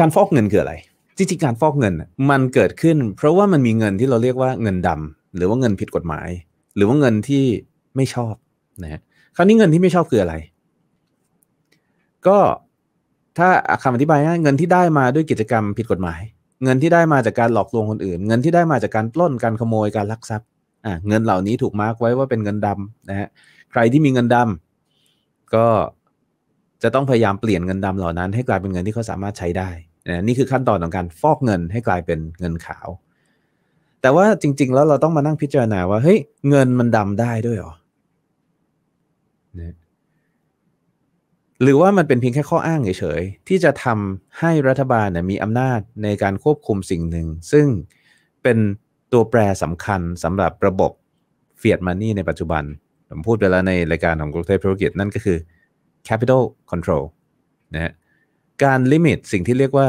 การฟอกเงินคืออะไรจริงๆการฟอกเงินมันเกิดขึ้น เพราะว่ามันมีเงินที่เราเรียกว่าเงินดำ หรือว่าเงินผิดกฎหมาย หรือว่าเงินที่ไม่ชอบนะฮะคราวนี้เงินที่ไม่ชอบคืออะไร ก็ถ้าคำอธิบายง่ายเงินที่ได้มาด้วยกิจกรรมผิดกฎหมาย เงินที่ได้มาจากการหลอกลวงคนอื่น เงินที่ได้มาจากการปล้นการขโมยการลักทรัพย์อ่าเงินเหล่านี้ถูกมาร์กไว้ว่าเป็นเงินดำนะฮะใครที่มีเงินดำ ก็จะต้องพยายามเปลี่ยนเงินดำเหล่านั้นให้กลายเป็นเงินที่เขาสามารถใช้ได้นี่คือขั้นตอนของการฟอกเงินให้กลายเป็นเงินขาว แต่ว่าจริง ๆแล้วเราต้องมานั่งพิจารณาว่าเฮ้ย เงินมันดำได้ด้วยหรอนะหรือว่ามันเป็นเพียงแค่ข้ออ้างเฉยๆที่จะทำให้รัฐบาลเนี่ยมีอำนาจในการควบคุมสิ่งหนึ่ง ซึ่งเป็นตัวแปรสำคัญสำหรับระบบเฟียดมันนี่ในปัจจุบันผมพูดไปแล้วในรายการของกรุงเทพธุรกิจนั่นก็คือ capital control นะฮะการลิมิตสิ่งที่เรียกว่า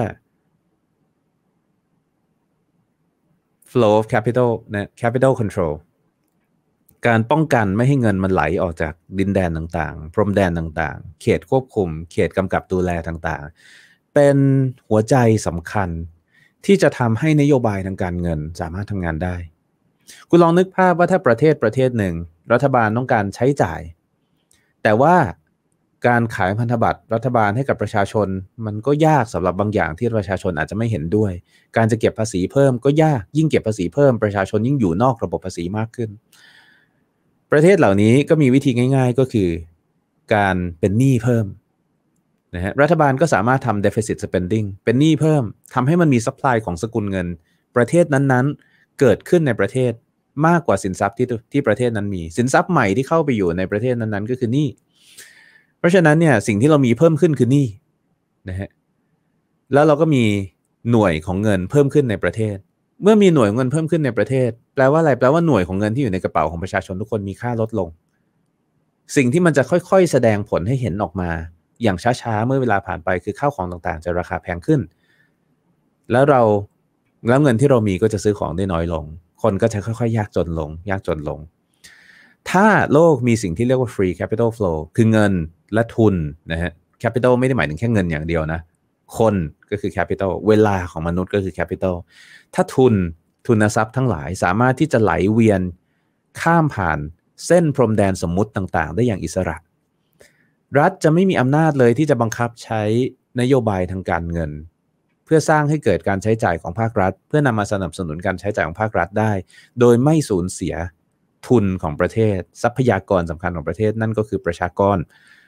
flow of capital นะ capital control การป้องกันไม่ให้เงินมันไหลออกจากดินแดนต่างๆ พรมแดนต่างๆ เขตควบคุม เขตกำกับดูแลต่างๆ เป็นหัวใจสำคัญที่จะทำให้นโยบายทางการเงินสามารถทำงานได้ คุณลองนึกภาพว่าถ้าประเทศประเทศหนึ่ง รัฐบาลต้องการใช้จ่าย แต่ว่าการขายพันธบัตรรัฐบาลให้กับประชาชน มันก็ยากสำหรับบางอย่างที่ประชาชนอาจจะไม่เห็นด้วย การจะเก็บภาษีเพิ่มก็ยากยิ่งเก็บภาษีเพิ่ม ประชาชนยิ่งอยู่นอกระบบภาษีมากขึ้น ประเทศเหล่านี้ก็มีวิธีง่ายๆก็คือการเป็นหนี้เพิ่มนะฮะรัฐบาลก็สามารถทำ deficit spending เป็นหนี้เพิ่มทำให้มันมี supply ของสกุลเงินประเทศนั้นๆ เกิดขึ้นในประเทศมากกว่าสินทรัพย์ที่ที่ประเทศนั้นมี สินทรัพย์ใหม่ที่เข้าไปอยู่ในประเทศนั้นๆ ก็คือหนี้เพราะฉะนั้นเนี่ยสิ่งที่เรามีเพิ่มขึ้นคือหนี้นะฮะแล้วเราก็มีหน่วยของเงินเพิ่มขึ้นในประเทศ เมื่อมีหน่วยเงินเพิ่มขึ้นในประเทศแปลว่าอะไรแปลว่าหน่วยของเงินที่อยู่ในกระเป๋าของประชาชนทุกคนมีค่าลดลง สิ่งที่มันจะค่อยๆ แสดงผลให้เห็นออกมา อย่างช้าๆเมื่อเวลาผ่านไปคือข้าวของต่างๆ จะราคาแพงขึ้น แล้วเราแล้วเงินที่เรามีก็จะซื้อของได้น้อยลง คนก็จะค่อยๆ ยากจนลง ยากจนลงถ้าโลกมีสิ่งที่เรียกว่า free capital flow คือเงินและทุนนะฮะ capital ไม่ได้หมายถึงแค่เงินอย่างเดียวนะ คนก็คือ capital เวลาของมนุษย์ก็คือ capital ถ้าทุนทุนทรัพย์ทั้งหลาย สามารถที่จะไหลเวียนข้ามผ่านเส้นพรมแดนสมมุติต่างๆ ได้อย่างอิสระ รัฐจะไม่มีอำนาจเลยที่จะบังคับใช้นโยบายทางการเงิน เพื่อสร้างให้เกิดการใช้จ่ายของภาครัฐ เพื่อนำมาสนับสนุนการใช้จ่ายของภาครัฐได้ โดยไม่สูญเสียทุนของประเทศทรัพยากรสำคัญของประเทศนั่นก็คือประชากร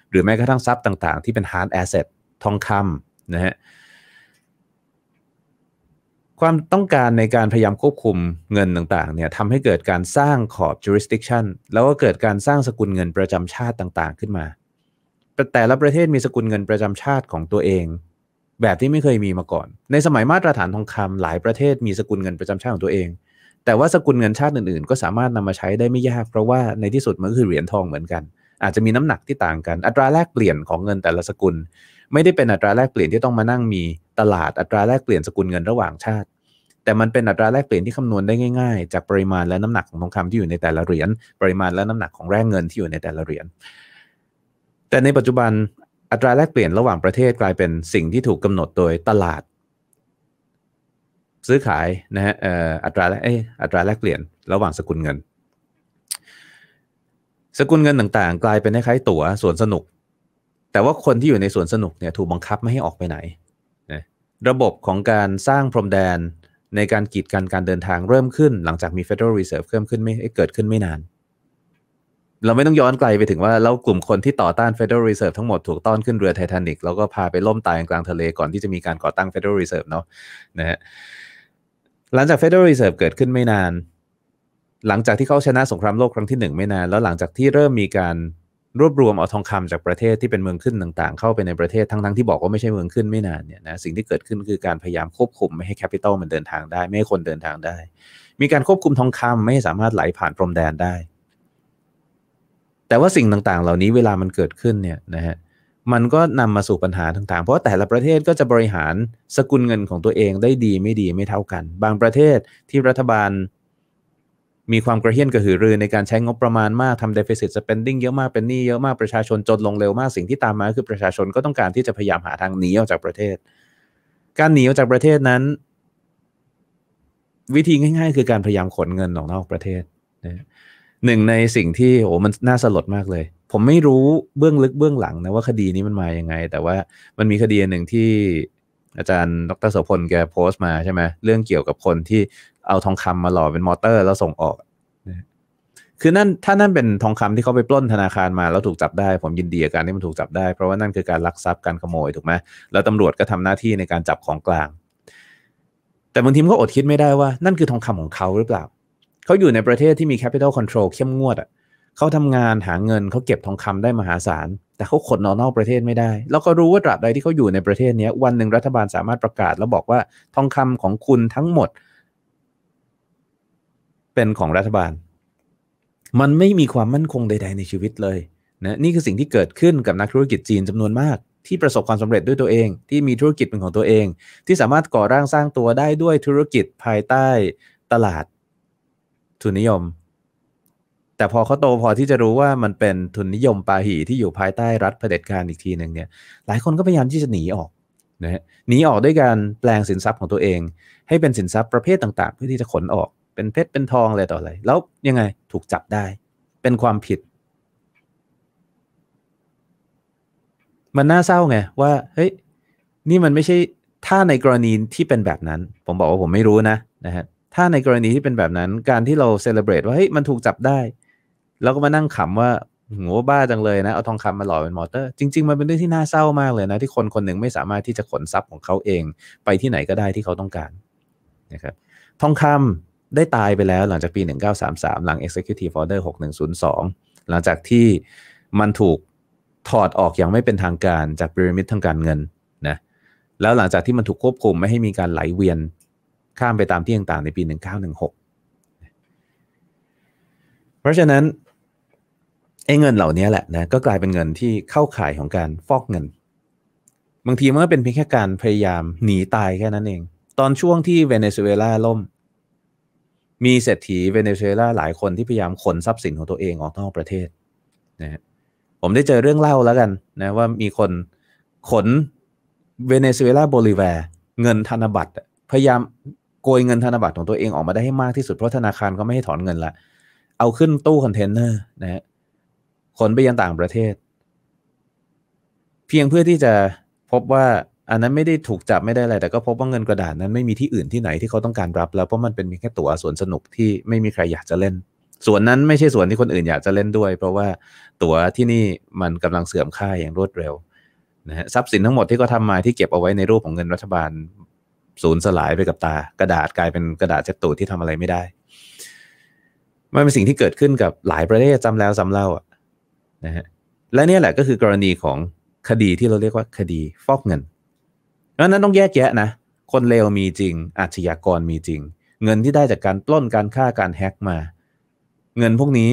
หรือแม้กระทั่งทรัพย์ต่างๆ ที่เป็น hard asset ทองคำนะฮะความต้องการในการพยายามควบคุมเงินต่างๆเนี่ยทำให้เกิดการสร้างขอบ jurisdiction แล้วก็ เกิดการสร้างสกุลเงินประจำชาติต่างๆขึ้นมาแต่ละประเทศมีสกุลเงินประจำชาติของตัวเอง แบบที่ไม่เคยมีมาก่อน ในสมัยมาตรฐานทองคำหลายประเทศมีสกุลเงินประจำชาติของตัวเองแต่ว่าสกุลเงินชาติอื่นๆ ก็สามารถนำมาใช้ได้ไม่ยาก เพราะว่าในที่สุดมันก็คือเหรียญทองเหมือนกัน อาจจะมีน้ำหนักที่ต่างกันอัตราแลกเปลี่ยนของเงินแต่ละสกุล ไม่ได้เป็นอัตราแลกเปลี่ยนที่ต้องมานั่งมีตลาดอัตราแลกเปลี่ยนสกุลเงินระหว่างชาติ แต่มันเป็นอัตราแลกเปลี่ยนที่คำนวณได้ง่ายๆจากปริมาณและน้ำหนักของทองคำที่อยู่ในแต่ละเหรียญปริมาณและน้ำหนักของแร่เงินที่อยู่ในแต่ละเหรียญแต่ในปัจจุบันอัตราแลกเปลี่ยนระหว่างประเทศกลายเป็นสิ่งที่ถูกกาหนดโดยตลาดซื้อขายนะฮะอัตราแลกอัตราแลกเปลี่ยน ระหว่างสกุลเงิน สกุลเงินต่างๆ กลายเป็นคล้ายๆตั๋วสวนสนุก แต่ว่าคนที่อยู่ในสวนสนุกเนี่ยถูกบังคับไม่ให้ออกไปไหนนะระบบของการสร้างพรมแดนในการกีดกันการเดินทางเริ่มขึ้นหลังจากมี Federal Reserve เพิ่มขึ้นไม่เกิดขึ้นไม่นาน เราไม่ต้องย้อนไกลไปถึงว่า แล้วกลุ่มคนที่ต่อต้าน Federal Reserve ทั้งหมดถูกต้อนขึ้นเรือไททานิกแล้วก็พาไปล่มตายกลางทะเลก่อนที่จะมีการก่อตั้ง Federal Reserve เนาะนะฮะหลังจาก Federal Reserve เกิดขึ้นไม่นาน หลังจากที่เขาชนะ สงครามโลกครั้งที่หนึ่งไม่นาน แล้วหลังจากที่เริ่มมีการรวบรวมเอาทองคำจากประเทศที่เป็นเมืองขึ้นต่างๆ เข้าไปในประเทศทั้งๆ ที่บอกว่าไม่ใช่เมืองขึ้นไม่นานเนี่ยนะ สิ่งที่เกิดขึ้นคือการพยายามควบคุมไม่ให้แคปิตอลมันเดินทางได้ไม่ให้คนเดินทางได้ มีการควบคุมทองคำไม่ให้สามารถไหลผ่านพรมแดนได้ แต่ว่าสิ่งต่างๆ เหล่านี้เวลามันเกิดขึ้นเนี่ยนะฮะมันก็นำมาสู่ปัญหาต่างๆ เพราะแต่ละประเทศก็จะบริหารสกุลเงินของตัวเองได้ดีไม่ดีไม่เท่ากัน บางประเทศที่รัฐบาลมีความกระเฮี้ยนกระหือรือในการใช้งบประมาณมากทำ deficit spending เยอะมากเป็นหนี้เยอะมากประชาชนจนลงเร็วมากสิ่งที่ตามมาคือประชาชนก็ต้องการที่จะพยายามหาทางหนีออกจากประเทศ การหนีออกจากประเทศนั้น วิธีง่าย ๆ คือการพยายามขนเงินออกนอกประเทศหนึ่งในสิ่งที่โอ้มันน่าสลดมากเลยผมไม่รู้เบื้องลึกเบื้องหลังนะว่าคดีนี้มันมาอย่างไง แต่ว่ามันมีคดีหนึ่งที่อาจารย์ดรโสพลแกโพสต์มาใช่ไหมเรื่องเกี่ยวกับคนที่เอาทองคำมาหล่อเป็นมอเตอร์แล้วส่งออกคือนั่นถ้านั่นเป็นทองคำที่เขาไปปล้นธนาคารมาแล้วถูกจับได้ผมยินดีกับการที่มันถูกจับได้ เพราะว่านั่นคือการลักทรัพย์การขโมยถูกไหมแล้วตำรวจก็ทำหน้าที่ในการจับของกลาง แต่บางทีมันก็อดคิดไม่ได้ว่า นั่นคือทองคำของเขาหรือเปล่าเขาอยู่ในประเทศที่มี capital control เข้มงวดอะ่ะเขาทำงานหาเงินเขาเก็บทองคำได้มหาศาลแต่เขาขนอนอกประเทศไม่ได้ แล้วก็รู้ว่าตราบใดที่เขาอยู่ในประเทศนี้ วันหนึ่งรัฐบาลสามารถประกาศแล้วบอกว่าทองคำของคุณทั้งหมด เป็นของรัฐบาล มันไม่มีความมั่นคงใด ๆ ในชีวิตเลยนะนี่คือสิ่งที่เกิดขึ้นกับนักธุรกิจจีนจำนวนมาก ที่ประสบความสำเร็จด้วยตัวเอง ที่มีธุรกิจเป็นของตัวเอง ที่สามารถก่อร่างสร้างตัวได้ด้วยธุรกิจภายใต้ ตลาดทุนนิยมแต่พอเขาโตพอที่จะรู้ว่ามันเป็นทุนนิยมปาหีที่อยู่ภายใต้รัฐเผด็จการอีกทีหนึ่งเนี่ยหลายคนก็พยายามที่จะหนีออกนะฮะหนีออกด้วยการแปลงสินทรัพย์ของตัวเอง ให้เป็นสินทรัพย์ประเภทต่าง ๆ เพื่อที่จะขนออกเป็นเพชรเป็นทองอะไรต่ออะไรแล้วยังไงถูกจับได้ เป็นความผิด มันน่าเศร้าไง ว่าเฮ้ยนี่มันไม่ใช่ถ้าในกรณีที่เป็นแบบนั้นผมบอกว่าผมไม่รู้นะนะฮะถ้าในกรณีที่เป็นแบบนั้นการที่เราเซเลบรตว่าเฮ้ยมันถูกจับได้แล้วก็มานั่งขำว่าหัวบ้าจังเลยนะ เอาทองคำมาหล่อเป็นมอเตอร์ จริงๆ มันเป็นเรื่องที่น่าเศร้ามากเลยนะ ที่คนคนหนึ่งไม่สามารถที่จะขนทรัพย์ของเขาเอง ไปที่ไหนก็ได้ที่เขาต้องการนะครับ ทองคำได้ตายไปแล้วหลังจากปี 1933 หลัง Executive Order 6102 หลังจากที่มันถูกถอดออกอย่างไม่เป็นทางการจากพีระมิดทางการเงินนะ แล้วหลังจากที่มันถูกควบคุมไม่ให้มีการไหลเวียนข้ามไปตามที่ต่างๆในปี 1916เพราะฉะนั้นไอ้เงินเหล่านี้แหละนะก็กลายเป็นเงินที่เข้าข่ายของการฟอกเงิน บางทีมันก็เป็นเพียงแค่การพยายามหนีตายแค่นั้นเอง ตอนช่วงที่เวเนซุเอลาล่ม มีเศรษฐีเวเนซุเอลาหลายคนที่พยายามขนทรัพย์สินของตัวเองออกนอกประเทศนะผมได้เจอเรื่องเล่าแล้วกันนะว่ามีคนขนเวเนซุเอลาโบลิเวียเงินธนบัตรพยายามโกยเงินธนบัตรของตัวเองออกมาได้ให้มากที่สุดเพราะธนาคารก็ไม่ให้ถอนเงินละเอาขึ้นตู้คอนเทนเนอร์นะฮะขนไปยังต่างประเทศ เพียงเพื่อที่จะพบว่า อันนั้นไม่ได้ถูกจับไม่ได้อะไรแต่ก็พบว่าเงินกระดาษนั้นไม่มีที่อื่นที่ไหนที่เขาต้องการรับ แล้วเพราะมันเป็นแค่ตั๋วสวนสนุกที่ไม่มีใครอยากจะเล่นสวนนั้นไม่ใช่สวนที่คนอื่นอยากจะเล่นด้วย เพราะว่าตั๋วที่นี่มันกำลังเสื่อมค่าอย่างรวดเร็วนะฮะทรัพย์สินทั้งหมดที่เขาทามาที่เก็บเอาไว้ในรูปของเงินรัฐบาลสูญสลายไปกับตากระดาษกลายเป็นกระดาษเช็ดตูดที่ทำอะไรไม่ได้มันเป็นสิ่งที่เกิดขึ้นกับหลายประเทศจำแล้วจำเล่าอ่ะนะฮะและนี่แหละก็คือกรณีของคดีที่เราเรียกว่าคดีฟอกเงินดังนั้นต้องแยกแยะนะคนเลวมีจริงอาชญากรมีจริง เงินที่ได้จากการปล้นการฆ่าการแฮกมาเงินพวกนี้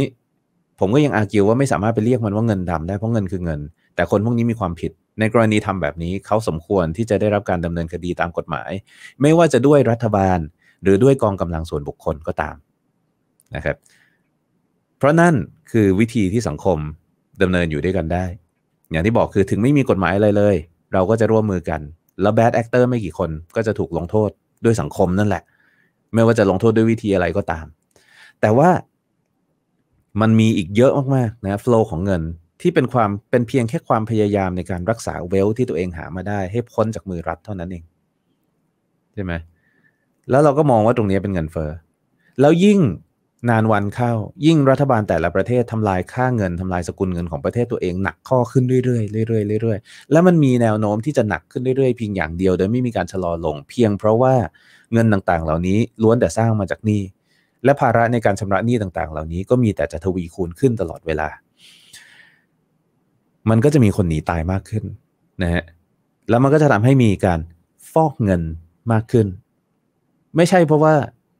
ผมก็ยังอากิวว่าไม่สามารถไปเรียกมันว่าเงินดำได้เพราะเงินคือเงิน แต่คนพวกนี้มีความผิด ในกรณีทำแบบนี้เขาสมควรที่จะได้รับการดำเนินคดีตามกฎหมาย ไม่ว่าจะด้วยรัฐบาล หรือด้วยกองกำลังส่วนบุคคลก็ตามนะครับ เพราะนั่น คือวิธีที่สังคมดำเนินอยู่ด้วยกันได้ อย่างที่บอกคือถึงไม่มีกฎหมายอะไรเลย เราก็จะร่วมมือกัน แล้วแบดแอคเตอร์ไม่กี่คนก็จะถูกลงโทษด้วยสังคมนั่นแหละ ไม่ว่าจะลงโทษด้วยวิธีอะไรก็ตาม แต่ว่ามันมีอีกเยอะมากๆนะโฟล์ของเงินที่เป็นความเป็นเพียงแค่ความพยายามในการรักษาเวลที่ตัวเองหามาได้ให้พ้นจากมือรัฐเท่านั้นเองใช่ไหมแล้วเราก็มองว่าตรงนี้เป็นเงินเฟอ้อแล้วยิ่งนานวันเข้ายิ่งรัฐบาลแต่ละประเทศทำลายค่าเงิน ทำลายสกุลเงินของประเทศตัวเองหนักข้อขึ้นเรื่อยๆเรื่อยๆเรื่อยๆแล้วมันมีแนวโน้มที่จะหนักขึ้นเรื่อยๆเพียงอย่างเดียว โดยไม่มีการชะลอลงเพียงเพราะว่าเงินต่างๆเหล่านี้ล้วนแต่สร้างมาจากหนี้ และภาระในการชำระหนี้ต่าง ๆ เหล่านี้ก็มีแต่จะทวีคูณขึ้นตลอดเวลา มันก็จะมีคนหนีตายมากขึ้นนะฮะแล้วมันก็จะทำให้มีการฟอกเงินมากขึ้น ไม่ใช่เพราะว่า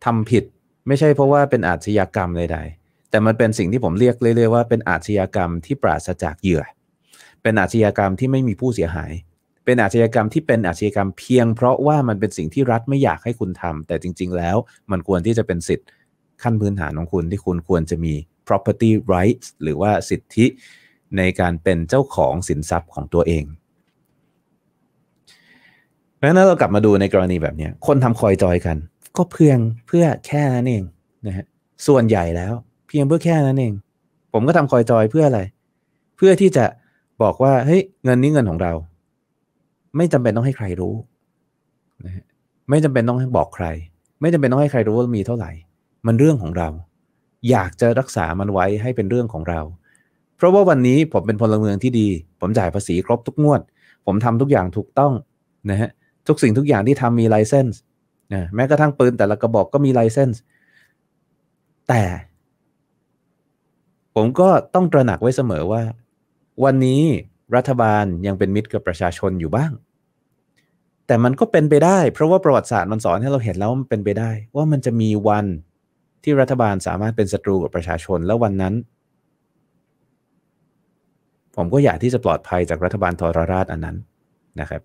ทำผิดไม่ใช่เพราะว่าเป็นอาชญากรรมใดๆแต่มันเป็นสิ่งที่ผมเรียกเรื่อยๆว่าเป็นอาชญากรรมที่ปราศจากเหยื่อ เป็นอาชญากรรมที่ไม่มีผู้เสียหาย เป็นอาชญากรรมที่เป็นอาชญากรรมเพียงเพราะว่ามันเป็นสิ่งที่รัฐไม่อยากให้คุณทำ แต่จริง ๆ แล้วมันควรที่จะเป็นสิทธิ์ขั้นพื้นฐานของคุณที่คุณควรจะมี property rights หรือว่าสิทธิในการเป็นเจ้าของสินทรัพย์ของตัวเองเพราะนั้นเรากลับมาดูในกรณีแบบนี้ คนทำคอยจอยกันก็เพียงเพื่อแค่นั้นเองนะฮะส่วนใหญ่แล้ว เพียงเพื่อแค่นั้นเอง ผมก็ทำคอยจอยเพื่ออะไร เพื่อที่จะบอกว่าเฮ้ยเงินนี้เงินของเรา ไม่จำเป็นต้องให้ใครรู้นะฮะไม่จำเป็นต้องบอกใคร ไม่จำเป็นต้องให้ใครรู้ว่ามีเท่าไหร่ มันเรื่องของเรา อยากจะรักษามันไว้ให้เป็นเรื่องของเรา เพราะว่าวันนี้ผมเป็นพลเมืองที่ดี ผมจ่ายภาษีครบทุกงวด ผมทำทุกอย่างถูกต้องนะฮะทุกสิ่งทุกอย่างที่ทำมีไลเซนส์นะแม้กระทั่งปืนแต่ละกระบอกก็มีไลเซนส์แต่ ผมก็ต้องตระหนักไว้เสมอว่า วันนี้รัฐบาลยังเป็นมิตรกับประชาชนอยู่บ้าง แต่มันก็เป็นไปได้ เพราะว่าประวัติศาสตร์มันสอนให้เราเห็นแล้วมันเป็นไปได้ ว่ามันจะมีวันที่รัฐบาลสามารถเป็นศัตรูกับประชาชนแล้ววันนั้น ผมก็อยากที่จะปลอดภัยจากรัฐบาลทรราชอันนั้นนะครับ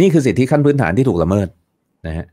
นี่คือสิทธิขั้นพื้นฐานที่ถูกละเมิดนะฮะ